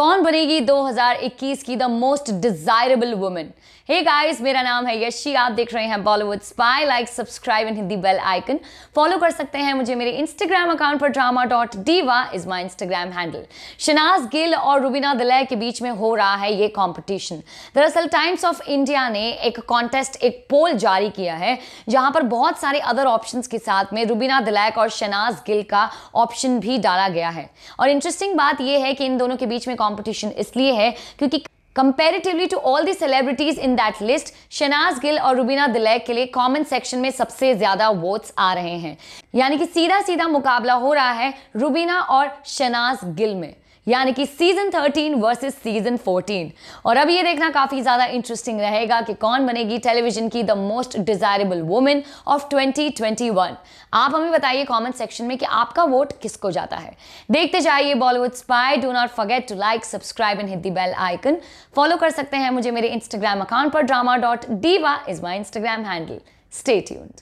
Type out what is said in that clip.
कौन बनेगी 2021 की the most desirable women hey guys मेरा नाम है यशी आप देख रहे हैं Bollywood spy like subscribe and hit the bell icon follow कर सकते हैं मुझे मेरे इंस्टाग्राम अकाउंट पर drama dot diva is my Instagram handle Shehnaaz Gill और रूबीना दलय के बीच में हो रहा है ये कॉम्पिटिशन दरअसल टाइम्स ऑफ इंडिया ने एक कॉन्टेस्ट एक पोल जारी किया है जहां पर बहुत सारे अदर ऑप्शन के साथ में रूबीना दलैक और शनाज गिल का ऑप्शन भी डाला गया है और इंटरेस्टिंग बात यह है कि इन दोनों के बीच में कॉम्पिटिशन इसलिए है क्योंकि comparatively to all the celebrities in that list Shehnaaz Gill और रुबीना दिलय के लिए कॉमेंट सेक्शन में सबसे ज्यादा वोट्स आ रहे हैं यानी कि सीधा सीधा मुकाबला हो रहा है रुबीना और शनाज गिल में यानी कि सीजन 13 वर्सेस सीजन 14 और अब ये देखना काफी ज्यादा इंटरेस्टिंग रहेगा कि कौन बनेगी टेलीविजन की the most desirable women of 2021 आप हमें बताइए कमेंट सेक्शन में कि आपका वोट किसको जाता है देखते जाइए Bollywood spy do not forget to like subscribe and hit the bell icon follow कर सकते हैं मुझे मेरे इंस्टाग्राम अकाउंट पर drama dot diva is my Instagram handle state